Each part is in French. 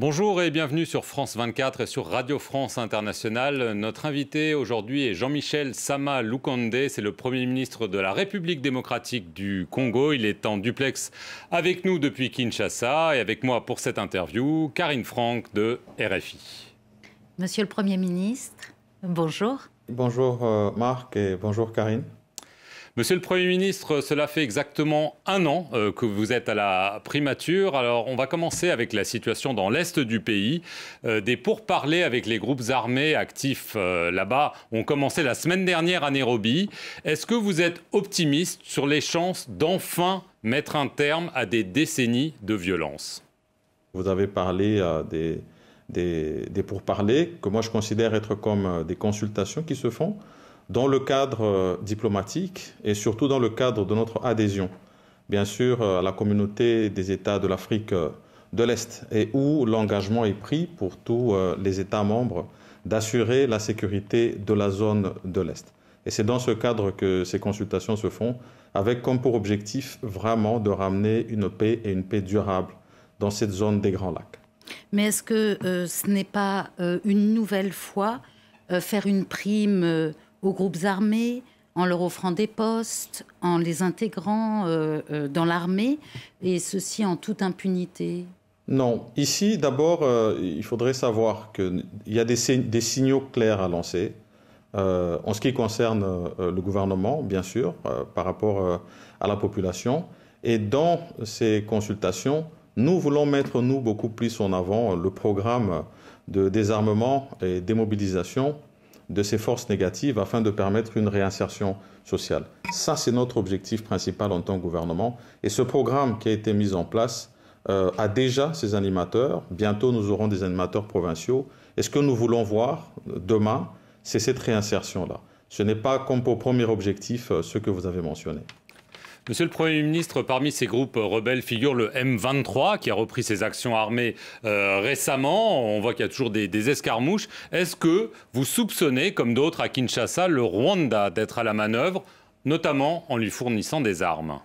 Bonjour et bienvenue sur France 24 et sur Radio France Internationale. Notre invité aujourd'hui est Jean-Michel Sama Lukande. C'est le Premier ministre de la République démocratique du Congo. Il est en duplex avec nous depuis Kinshasa. Et avec moi pour cette interview, Karine Franck de RFI. Monsieur le Premier ministre, bonjour. Bonjour euh, Marc et bonjour Karine. Monsieur le Premier ministre, cela fait exactement un an euh, que vous êtes à la primature. Alors, on va commencer avec la situation dans l'Est du pays. Euh, des pourparlers avec les groupes armés actifs euh, là-bas ont commencé la semaine dernière à Nairobi. Est-ce que vous êtes optimiste sur les chances d'enfin mettre un terme à des décennies de violence Vous avez parlé des pourparlers que moi je considère être comme des consultations qui se font dans le cadre euh, diplomatique et surtout dans le cadre de notre adhésion, bien sûr, à euh, la communauté des États de l'Afrique euh, de l'Est et où l'engagement est pris pour tous les États membres d'assurer la sécurité de la zone de l'Est. Et c'est dans ce cadre que ces consultations se font, avec comme pour objectif vraiment de ramener une paix et une paix durable dans cette zone des Grands Lacs. Mais est-ce que ce n'est pas une nouvelle fois faire une prime aux groupes armés, en leur offrant des postes, en les intégrant euh, euh, dans l'armée, et ceci en toute impunité Non. Ici, d'abord, euh, il faudrait savoir qu'il y a des, signaux clairs à lancer. en ce qui concerne le gouvernement, bien sûr, par rapport à la population. Et dans ces consultations, nous voulons mettre, nous, beaucoup plus en avant le programme de désarmement et démobilisation de ces forces négatives afin de permettre une réinsertion sociale. Ça, c'est notre objectif principal en tant que gouvernement. Et ce programme qui a été mis en place euh, a déjà ses animateurs. Bientôt, nous aurons des animateurs provinciaux. Et ce que nous voulons voir euh, demain, c'est cette réinsertion-là. Ce n'est pas comme pour premier objectif euh, ce que vous avez mentionné. Monsieur le Premier ministre, parmi ces groupes rebelles figure le M23 qui a repris ses actions armées euh, récemment. On voit qu'il y a toujours des, escarmouches. Est-ce que vous soupçonnez, comme d'autres à Kinshasa, le Rwanda d'être à la manœuvre, notamment en lui fournissant des armes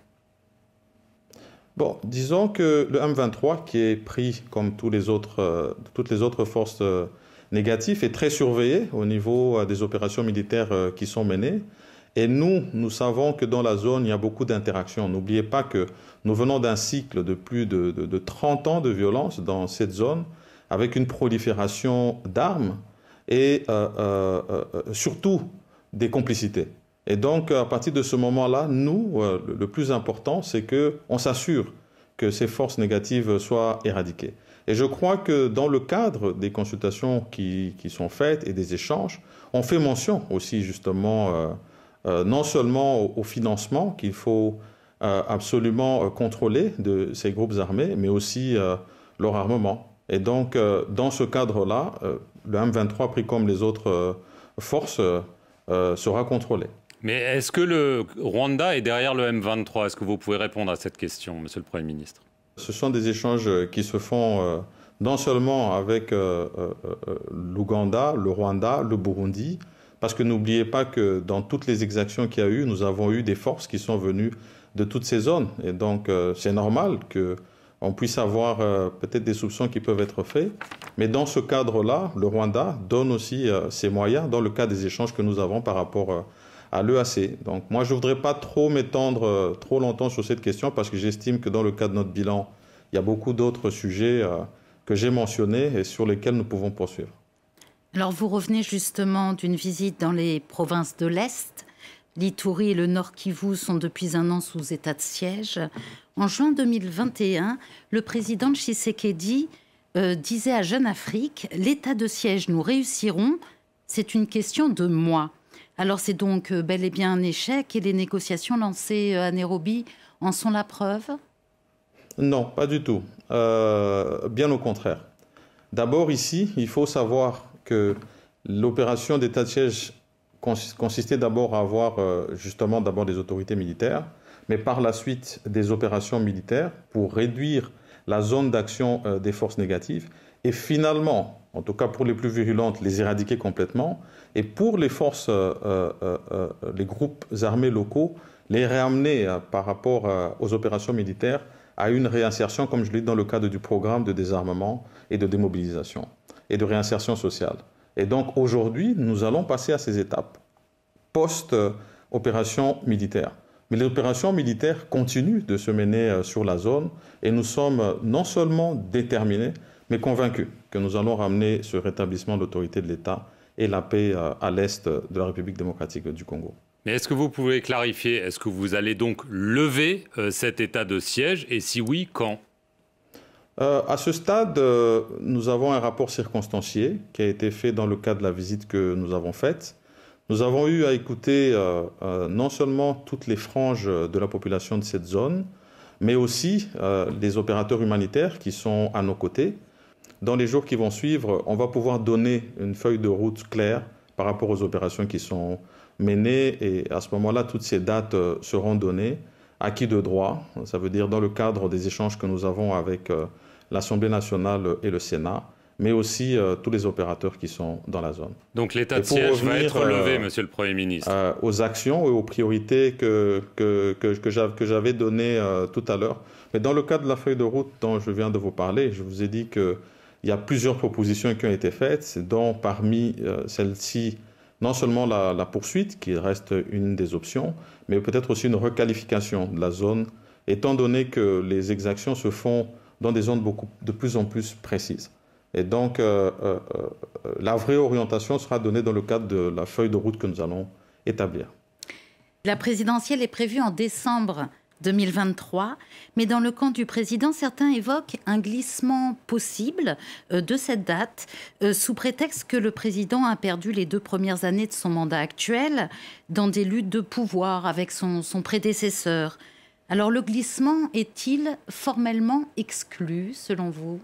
Bon, disons que le M23, qui est pris comme euh, toutes les autres forces euh, négatives, est très surveillé au niveau des opérations militaires qui sont menées. Et nous, nous savons que dans la zone, il y a beaucoup d'interactions. N'oubliez pas que nous venons d'un cycle de plus de, 30 ans de violence dans cette zone, avec une prolifération d'armes et euh, euh, euh, surtout des complicités. Et donc, à partir de ce moment-là, nous, le plus important, c'est que on s'assure que ces forces négatives soient éradiquées. Et je crois que dans le cadre des consultations qui sont faites et des échanges, on fait mention aussi justement euh, non seulement au, financement qu'il faut euh, absolument euh, contrôler de ces groupes armés, mais aussi leur armement. Et donc, dans ce cadre-là, le M23, pris comme les autres forces, sera contrôlé. Mais est-ce que le Rwanda est derrière le M23 Est-ce que vous pouvez répondre à cette question, Monsieur le Premier ministre Ce sont des échanges qui se font non seulement avec l'Ouganda, le Rwanda, le Burundi, parce que n'oubliez pas que dans toutes les exactions qu'il y a eu, nous avons eu des forces qui sont venues de toutes ces zones. Et donc, euh, c'est normal que on puisse avoir euh, peut-être des soupçons qui peuvent être faits. Mais dans ce cadre-là, le Rwanda donne aussi euh, ses moyens dans le cas des échanges que nous avons par rapport à l'EAC. Donc, moi, je ne voudrais pas trop m'étendre trop longtemps sur cette question parce que j'estime que dans le cadre de notre bilan, il y a beaucoup d'autres sujets que j'ai mentionnés et sur lesquels nous pouvons poursuivre. Alors vous revenez justement d'une visite dans les provinces de l'Est. L'Itourie et le Nord Kivu sont depuis un an sous état de siège. En juin 2021, le président Tshisekedi euh, disait à Jeune Afrique L'état de siège, nous réussirons, c'est une question de mois. Alors c'est donc euh, bel et bien un échec et les négociations lancées euh, à Nairobi en sont la preuve Non, pas du tout. bien au contraire. D'abord ici, il faut savoir que l'opération d'état de siège consistait d'abord à avoir euh, justement d'abord des autorités militaires, mais par la suite des opérations militaires pour réduire la zone d'action euh, des forces négatives et finalement, en tout cas pour les plus virulentes, les éradiquer complètement et pour les forces, euh, les groupes armés locaux, les ramener par rapport aux opérations militaires à une réinsertion, comme je l'ai dit dans le cadre du programme de désarmement et de démobilisation et de réinsertion sociale. Et donc aujourd'hui, nous allons passer à ces étapes post-opération militaire. Mais les opérations militaires continuent de se mener euh, sur la zone et nous sommes euh, non seulement déterminés, mais convaincus que nous allons ramener ce rétablissement de l'autorité de l'État et la paix euh, à l'est de la République démocratique du Congo. Mais est-ce que vous pouvez clarifier Est-ce que vous allez donc lever cet état de siège Et si oui, quand euh, à ce stade, euh, nous avons un rapport circonstancié qui a été fait dans le cadre de la visite que nous avons faite. Nous avons eu à écouter euh, non seulement toutes les franges de la population de cette zone, mais aussi les opérateurs humanitaires qui sont à nos côtés. Dans les jours qui vont suivre, on va pouvoir donner une feuille de route claire par rapport aux opérations qui sont menées et à ce moment-là, toutes ces dates seront données acquis de droit, ça veut dire dans le cadre des échanges que nous avons avec euh, l'Assemblée nationale et le Sénat, mais aussi euh, tous les opérateurs qui sont dans la zone. Donc l'état de siège va être levé, euh, Monsieur le Premier ministre. aux actions et aux priorités que, que, que, que j'avais données tout à l'heure. Mais dans le cadre de la feuille de route dont je viens de vous parler, je vous ai dit qu'il y a plusieurs propositions qui ont été faites, dont parmi celles-ci, non seulement la, poursuite, qui reste une des options, mais peut-être aussi une requalification de la zone, étant donné que les exactions se font dans des zones beaucoup, de plus en plus précises. Et donc, euh, euh, euh, la vraie orientation sera donnée dans le cadre de la feuille de route que nous allons établir. La présidentielle est prévue en décembre. 2023. Mais dans le camp du président, certains évoquent un glissement possible euh, de cette date, euh, sous prétexte que le président a perdu les deux premières années de son mandat actuel dans des luttes de pouvoir avec son, son prédécesseur. Alors le glissement est-il formellement exclu, selon vous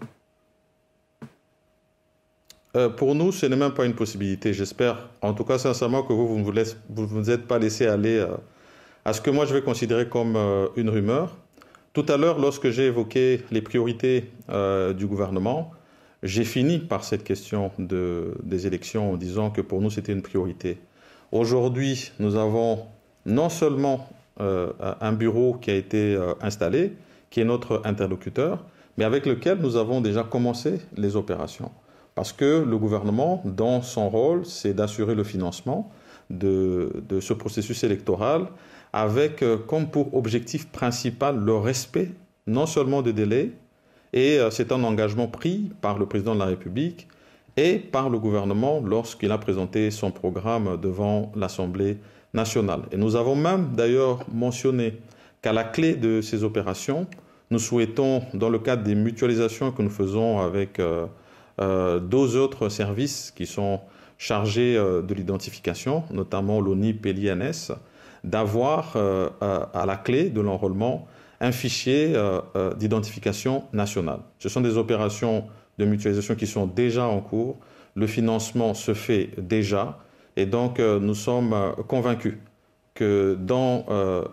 euh, pour nous, ce n'est même pas une possibilité, j'espère. En tout cas, sincèrement, que vous, vous ne vous, êtes pas laissé aller à ce que moi je vais considérer comme euh, une rumeur. Tout à l'heure, lorsque j'ai évoqué les priorités euh, du gouvernement, j'ai fini par cette question des élections en disant que pour nous, c'était une priorité. Aujourd'hui, nous avons non seulement euh, un bureau qui a été installé, qui est notre interlocuteur, mais avec lequel nous avons déjà commencé les opérations. Parce que le gouvernement, dans son rôle, c'est d'assurer le financement de, de ce processus électoral avec euh, comme pour objectif principal le respect non seulement des délais, et euh, c'est un engagement pris par le président de la République et par le gouvernement lorsqu'il a présenté son programme devant l'Assemblée nationale. Et nous avons même d'ailleurs mentionné qu'à la clé de ces opérations, nous souhaitons, dans le cadre des mutualisations que nous faisons avec euh, deux autres services qui sont chargés de l'identification, notamment l'ONIP et l'INS, d'avoir euh, euh, à la clé de l'enrôlement un fichier euh, d'identification nationale. Ce sont des opérations de mutualisation qui sont déjà en cours. Le financement se fait déjà. Et donc, nous sommes convaincus que dans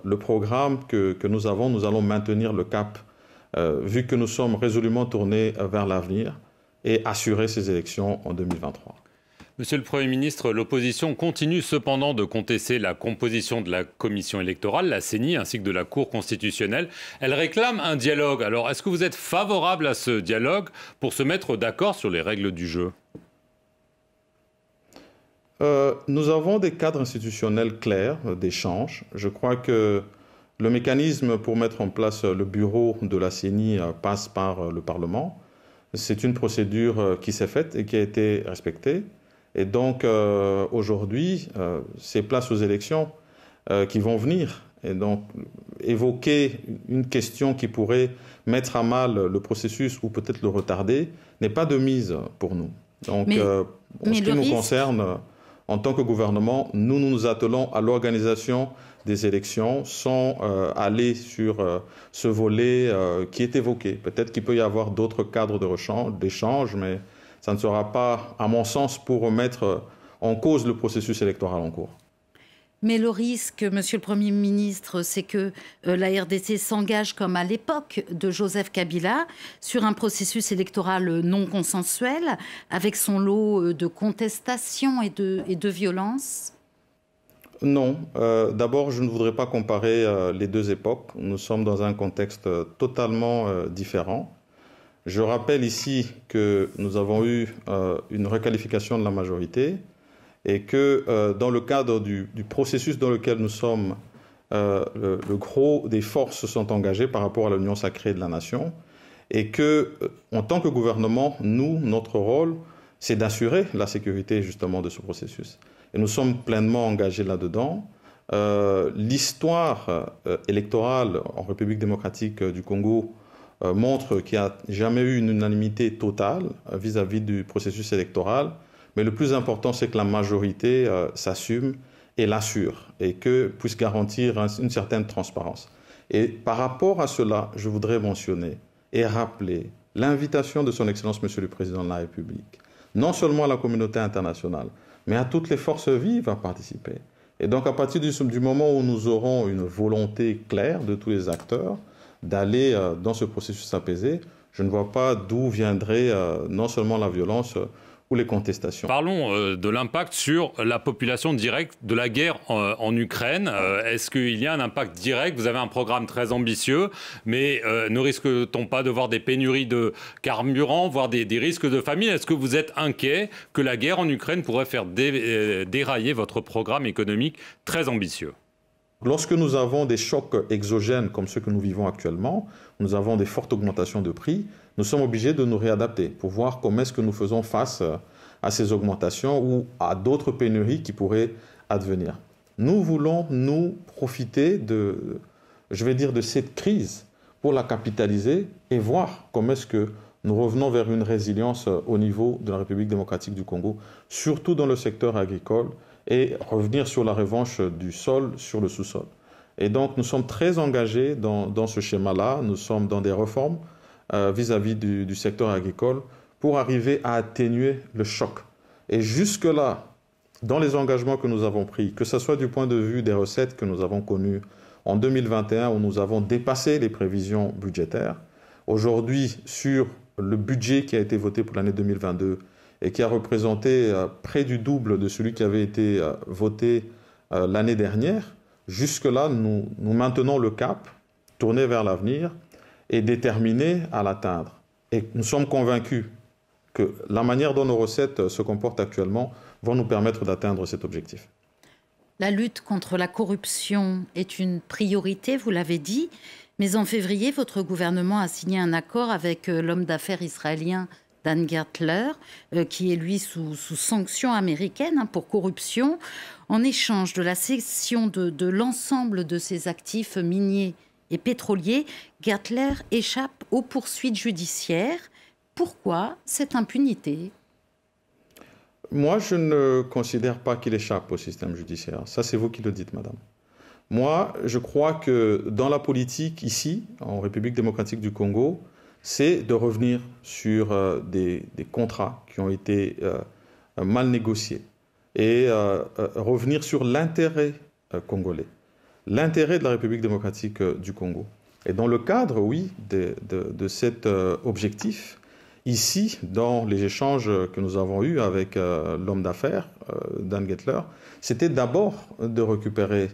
le programme que, nous avons, nous allons maintenir le cap, vu que nous sommes résolument tournés vers l'avenir et assurer ces élections en 2023. Monsieur le Premier ministre, l'opposition continue cependant de contester la composition de la commission électorale, la CENI, ainsi que de la Cour constitutionnelle. Elle réclame un dialogue. Alors, est-ce que vous êtes favorable à ce dialogue pour se mettre d'accord sur les règles du jeu euh, nous avons des cadres institutionnels clairs euh, d'échange. Je crois que le mécanisme pour mettre en place euh, le bureau de la CENI passe par le Parlement. C'est une procédure qui s'est faite et qui a été respectée. Et donc euh, aujourd'hui, euh, c'est place aux élections euh, qui vont venir. Et donc évoquer une question qui pourrait mettre à mal le processus ou peut-être le retarder n'est pas de mise pour nous. Donc en ce qui nous concerne, en tant que gouvernement, nous nous, nous attelons à l'organisation des élections sans aller sur ce volet qui est évoqué. Peut-être qu'il peut y avoir d'autres cadres d'échange, mais ça ne sera pas, à mon sens, pour remettre euh, en cause le processus électoral en cours. Mais le risque, Monsieur le Premier ministre, c'est que euh, la RDC s'engage, comme à l'époque de Joseph Kabila, sur un processus électoral non consensuel, avec son lot euh, de contestations et de, et violences Non. D'abord, je ne voudrais pas comparer les deux époques. Nous sommes dans un contexte totalement différent. Je rappelle ici que nous avons eu euh, une requalification de la majorité et que euh, dans le cadre du, processus dans lequel nous sommes, euh, le, le, gros des forces sont engagées par rapport à l'union sacrée de la nation et que, en tant que gouvernement, nous, notre rôle, c'est d'assurer la sécurité justement de ce processus. Et nous sommes pleinement engagés là-dedans. L'histoire électorale en République démocratique du Congo euh, montre qu'il n'y a jamais eu une unanimité totale euh, vis-à-vis du processus électoral. Mais le plus important, c'est que la majorité euh, s'assume et l'assure et que puisse garantir une certaine transparence. Et par rapport à cela, je voudrais mentionner et rappeler l'invitation de son Excellence Monsieur le Président de la République, non seulement à la communauté internationale, mais à toutes les forces vives à participer. Et donc à partir du, moment où nous aurons une volonté claire de tous les acteurs, d'aller euh, dans ce processus apaisé, je ne vois pas d'où viendrait euh, non seulement la violence, euh, ou les contestations. Parlons de l'impact sur la population directe de la guerre en, Ukraine. Est-ce qu'il y a un impact direct Vous avez un programme très ambitieux, mais ne risque-t-on pas de voir des pénuries de carburant, voire des, risques de famine Est-ce que vous êtes inquiet que la guerre en Ukraine pourrait faire dérailler votre programme économique très ambitieux Lorsque nous avons des chocs exogènes comme ceux que nous vivons actuellement, nous avons des fortes augmentations de prix, nous sommes obligés de nous réadapter pour voir comment est-ce que nous faisons face à ces augmentations ou à d'autres pénuries qui pourraient advenir. Nous voulons, nous, profiter de, je dire, de cette crise pour la capitaliser et voir comment est-ce que nous revenons vers une résilience au niveau de la République démocratique du Congo, surtout dans le secteur agricole, et revenir sur la revanche du sol sur le sous-sol. Et donc nous sommes très engagés dans, ce schéma-là, nous sommes dans des réformes euh, vis-à-vis du, du, secteur agricole pour arriver à atténuer le choc. Et jusque-là, dans les engagements que nous avons pris, que ce soit du point de vue des recettes que nous avons connues en 2021 où nous avons dépassé les prévisions budgétaires, aujourd'hui sur le budget qui a été voté pour l'année 2022, et qui a représenté euh, près du double de celui qui avait été euh, voté euh, l'année dernière. Jusque-là, nous, maintenons le cap, tourné vers l'avenir et déterminés à l'atteindre. Et nous sommes convaincus que la manière dont nos recettes se comportent actuellement vont nous permettre d'atteindre cet objectif. La lutte contre la corruption est une priorité, vous l'avez dit, mais en février, votre gouvernement a signé un accord avec l'homme d'affaires israélien Dan Gertler, euh, qui est lui sous, sanction américaine hein, pour corruption, en échange de la cession de, de l'ensemble de ses actifs miniers et pétroliers, Gertler échappe aux poursuites judiciaires. Pourquoi cette impunité Moi, je ne considère pas qu'il échappe au système judiciaire. Ça, c'est vous qui le dites, madame. Moi, je crois que dans la politique, ici, en République démocratique du Congo, c'est de revenir sur euh, des, contrats qui ont été euh, mal négociés et euh, revenir sur l'intérêt congolais, l'intérêt de la République démocratique du Congo. Et dans le cadre, oui, de, cet objectif, ici, dans les échanges que nous avons eus avec l'homme d'affaires, Dan Gettler, c'était d'abord de récupérer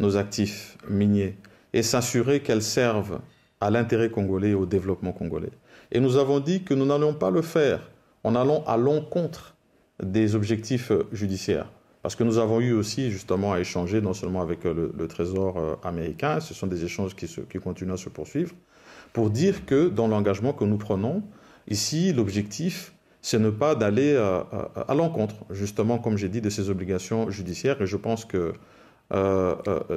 nos actifs miniers et s'assurer qu'elles servent à l'intérêt congolais et au développement congolais. Et nous avons dit que nous n'allions pas le faire en allant à l'encontre des objectifs euh, judiciaires. Parce que nous avons eu aussi justement à échanger non seulement avec euh, le, Trésor euh, américain, ce sont des échanges qui, qui continuent à se poursuivre, pour dire que dans l'engagement que nous prenons, ici, l'objectif, c'est ne pas d'aller à, l'encontre, justement, comme j'ai dit, de ces obligations judiciaires. Et je pense que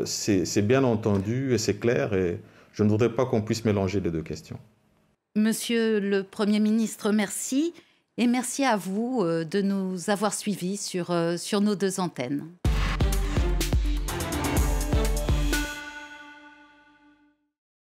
c'est bien entendu et c'est clair. Et, je ne voudrais pas qu'on puisse mélanger les deux questions. Monsieur le Premier ministre, merci. Et merci à vous euh, de nous avoir suivis sur, euh, sur nos deux antennes.